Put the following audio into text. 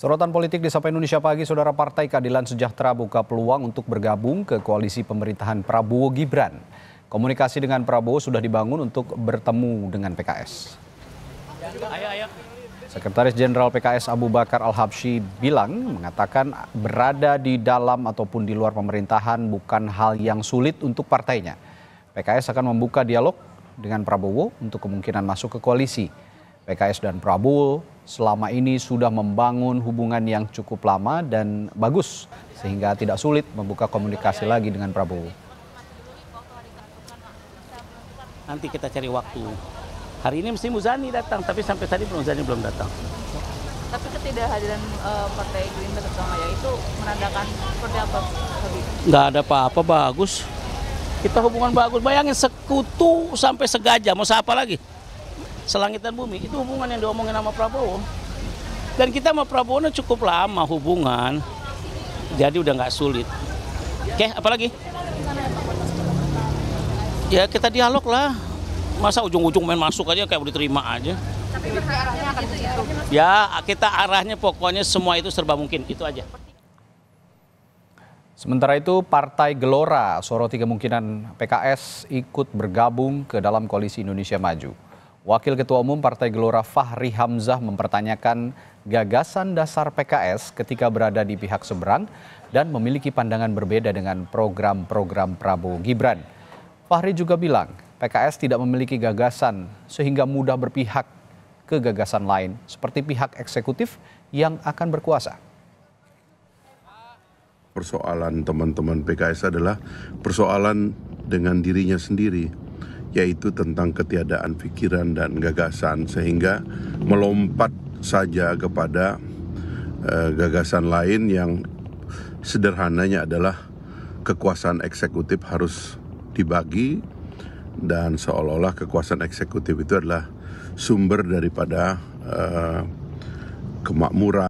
Sorotan politik di Sapa Indonesia Pagi, Saudara Partai Keadilan Sejahtera buka peluang untuk bergabung ke koalisi pemerintahan Prabowo Gibran. Komunikasi dengan Prabowo sudah dibangun untuk bertemu dengan PKS. Sekretaris Jenderal PKS Abu Bakar Al-Habsyi bilang mengatakan berada di dalam ataupun di luar pemerintahan bukan hal yang sulit untuk partainya. PKS akan membuka dialog dengan Prabowo untuk kemungkinan masuk ke koalisi. PKS dan Prabowo selama ini sudah membangun hubungan yang cukup lama dan bagus sehingga tidak sulit membuka komunikasi lagi dengan Prabowo. Nanti kita cari waktu. Hari ini mesti Muzani datang, tapi sampai tadi Muzani belum datang. Tapi ketidakhadiran uh, Partai Gerindra terutama ya itu menandakan seperti apa? Nggak ada apa-apa, bagus. Kita hubungan bagus. Bayangin sekutu sampai segajah, mau siapa lagi? selangit dan bumi. Itu hubungan yang diomongin sama Prabowo. Dan kita sama Prabowo cukup lama hubungan. Jadi udah nggak sulit. Oke, okay, apalagi? Ya kita dialog lah. Masa ujung-ujung main masuk aja kayak udah diterima aja. Ya, kita arahnya pokoknya semua itu serba mungkin. Itu aja. Sementara itu, Partai Gelora soroti kemungkinan PKS ikut bergabung ke dalam koalisi Indonesia Maju. Wakil Ketua Umum Partai Gelora Fahri Hamzah mempertanyakan gagasan dasar PKS ketika berada di pihak seberang dan memiliki pandangan berbeda dengan program-program Prabowo Gibran. Fahri juga bilang PKS tidak memiliki gagasan sehingga mudah berpihak ke gagasan lain seperti pihak eksekutif yang akan berkuasa. Persoalan teman-teman PKS adalah persoalan dengan dirinya sendiri yaitu tentang ketiadaan pikiran dan gagasan sehingga melompat saja kepada uh, gagasan lain yang sederhananya adalah kekuasaan eksekutif harus dibagi dan seolah-olah kekuasaan eksekutif itu adalah sumber daripada uh, kemakmuran